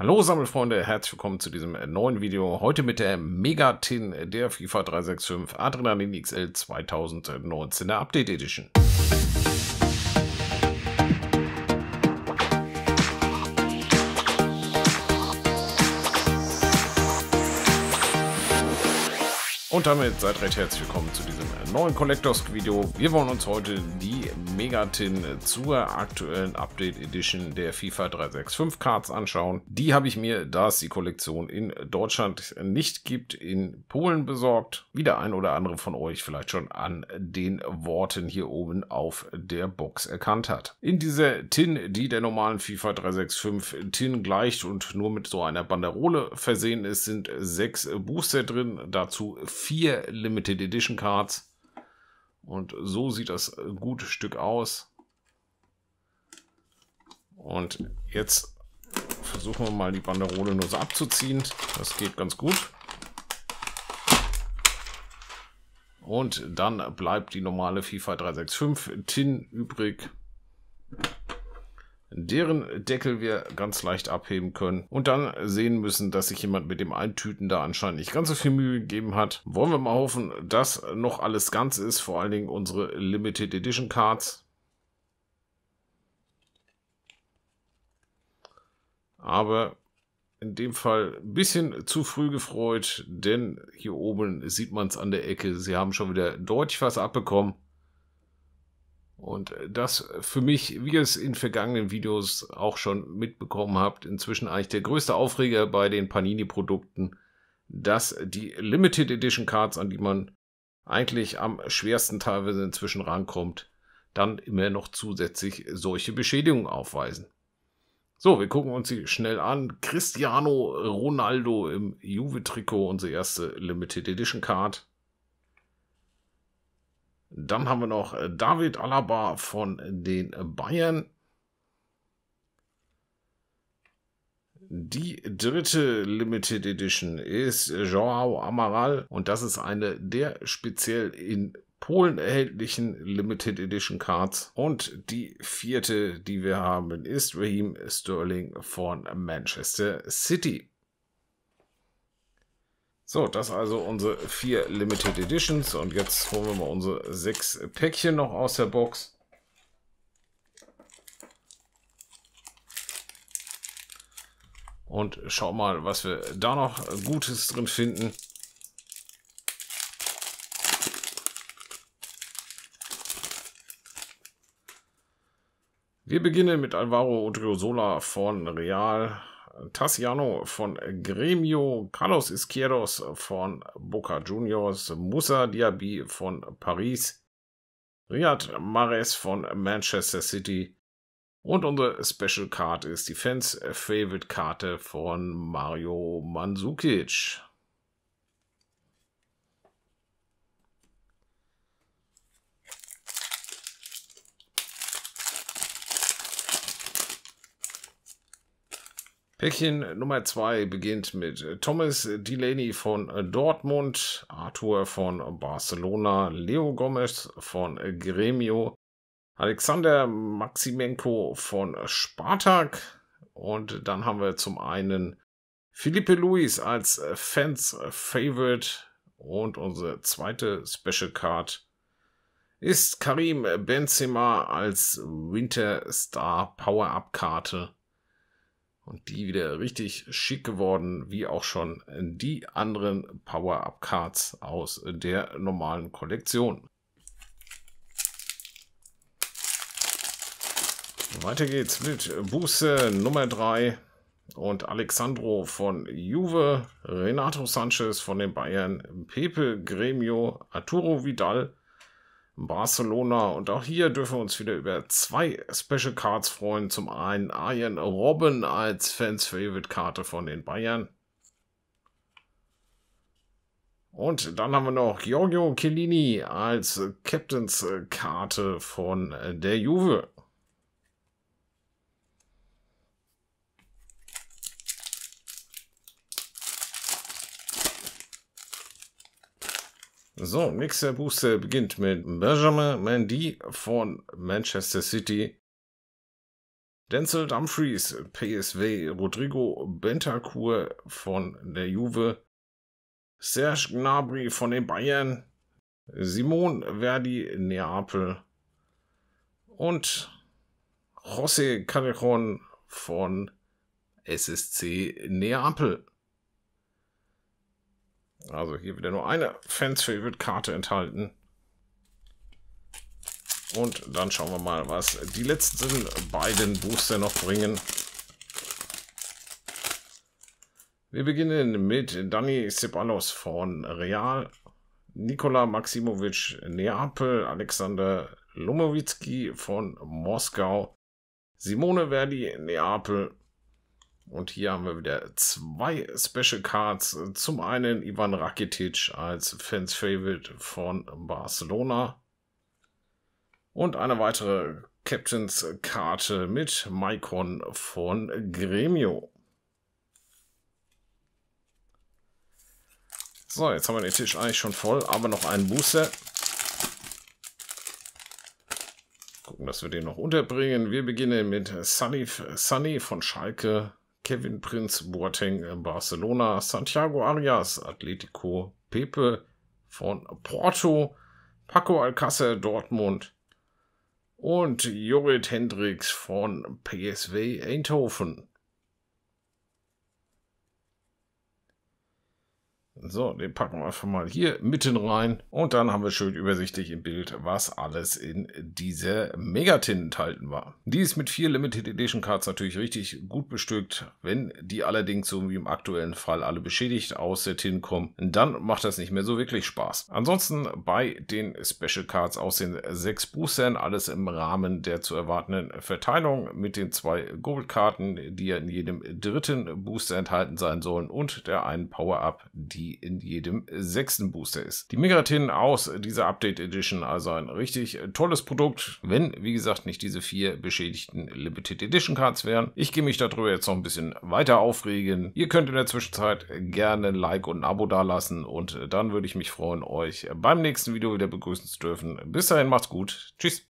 Hallo Sammelfreunde, herzlich willkommen zu diesem äh, neuen Video. Heute mit der Megatin der FIFA 365 Adrenalin XL 2019 Update Edition. Und damit seid recht herzlich willkommen zu diesem neuen Collectors Video. Wir wollen uns heute die Megatin zur aktuellen Update Edition der FIFA 365 Cards anschauen. Die habe ich mir, da es die Kollektion in Deutschland nicht gibt, in Polen besorgt. Wie der ein oder andere von euch vielleicht schon an den Worten hier oben auf der Box erkannt hat. In dieser Tin, die der normalen FIFA 365 Tin gleicht und nur mit so einer Banderole versehen ist, sind sechs Booster drin. Dazu vier Limited Edition Cards. Und so sieht das gute Stück aus. Und jetzt versuchen wir mal die Banderole nur so abzuziehen. Das geht ganz gut. Und dann bleibt die normale FIFA 365 Tin übrig deren Deckel wir ganz leicht abheben können und dann sehen müssen, dass sich jemand mit dem Eintüten da anscheinend nicht ganz so viel Mühe gegeben hat. Wollen wir mal hoffen, dass noch alles ganz ist, vor allen Dingen unsere Limited Edition Cards. Aber in dem Fall ein bisschen zu früh gefreut, denn hier oben sieht man es an der Ecke. Sie haben schon wieder deutlich was abbekommen. Und äh, das für mich, wie ihr es in vergangenen Videos auch schon mitbekommen habt, inzwischen eigentlich der größte Aufreger bei den Panini-Produkten, dass die Limited Edition Cards, an die man eigentlich am schwersten teilweise inzwischen rankommt, dann immer noch zusätzlich solche Beschädigungen aufweisen. So, wir gucken uns sie schnell an. Cristiano Ronaldo im Juve-Trikot, unsere erste Limited Edition Card. Dann haben wir noch äh, David Alaba von den Bayern. Die dritte Limited Edition ist Joao Amaral und das ist eine der speziell in Polen erhältlichen Limited Edition Cards. Und die vierte, die wir haben, ist Raheem Sterling von Manchester City. So, das also unsere vier Limited Editions. Und jetzt holen wir mal unsere sechs Päckchen noch aus der Box. Und schau mal, was wir da noch Gutes drin finden. Wir beginnen mit Alvaro Odriozola von Real. Tassiano von Gremio, Carlos Izquierdos von Boca Juniors, Musa Diaby von Paris, Riyad Mahrez von Manchester City und unsere Special Card ist die Fans Favorite Karte von Mario Mandzukic. Päckchen Nummer 2 beginnt mit äh, Thomas Delaney von äh, Dortmund, Arthur von Barcelona, Leo Gomez von äh, Gremio, Alexander Maximenko von Spartak und dann haben wir zum einen Felipe Luis als Fans Favorite und unsere zweite Special Card ist Karim Benzema als Winter Star Power-Up-Karte und die wieder richtig schick geworden, wie auch schon die anderen Power-Up-Cards aus der normalen Kollektion. Weiter geht's mit Buße Nummer 3 und Alexandro von Juve, Renato Sanchez von den Bayern, Pepe Gremio, Arturo Vidal, Barcelona. Und auch hier dürfen wir uns wieder über zwei Special Cards freuen. Zum einen Iron Robben als Fans-Favorite-Karte von den Bayern. Und dann haben wir noch Giorgio Chiellini als Captains Karte von der Juve. So, nächster Booster beginnt mit Benjamin Mendy von Manchester City. Denzel Dumfries, PSW, Rodrigo Bentacur von der Juve, Serge Gnabry von den Bayern, Simon Verdi, Neapel und José Callejon von SSC Neapel. Also hier wieder nur eine Fans Favorite Karte enthalten. Und dann schauen wir mal, was die letzten beiden Booster noch bringen. Wir beginnen mit Dani Ceballos von Real, Nikola Maximovic Neapel, Alexander Lomowicki von Moskau, Simone Verdi Neapel, und hier haben wir wieder zwei Special Cards. Zum einen Ivan Rakitic als Fans Favorite von Barcelona. Und eine weitere Captains Karte mit Maikon von Gremio. So, jetzt haben wir den Tisch eigentlich schon voll, aber noch einen Booster. Gucken, dass wir den noch unterbringen. Wir beginnen mit Sunny, Sunny von Schalke Kevin Prinz Boateng in äh, Barcelona, Santiago Arias, Atletico, Pepe von Porto, Paco Alcácer Dortmund und Jorrit Hendricks von PSV Eindhoven. So, den packen wir einfach mal hier mitten rein. Und dann haben wir schön übersichtlich im Bild, was alles in dieser Megatin enthalten war. Die ist mit vier Limited Edition Cards natürlich richtig gut bestückt. Wenn die allerdings, so wie im aktuellen Fall, alle beschädigt aus der Tin kommen, dann macht das nicht mehr so wirklich Spaß. Ansonsten bei den Special Cards aus den sechs Boostern, alles im Rahmen der zu erwartenden Verteilung mit den zwei Gold-Karten, die ja in jedem dritten Booster enthalten sein sollen und der einen Power-Up, die die in jedem sechsten Booster ist. Die Megatin aus dieser Update Edition, also ein richtig äh, tolles Produkt, wenn, wie gesagt, nicht diese vier beschädigten Limited Edition Cards wären. Ich gehe mich darüber jetzt noch ein bisschen weiter aufregen. Ihr könnt in der Zwischenzeit gerne ein Like und ein Abo dalassen und äh, dann würde ich mich freuen, euch äh, beim nächsten Video wieder begrüßen zu dürfen. Bis dahin, macht's gut. Tschüss.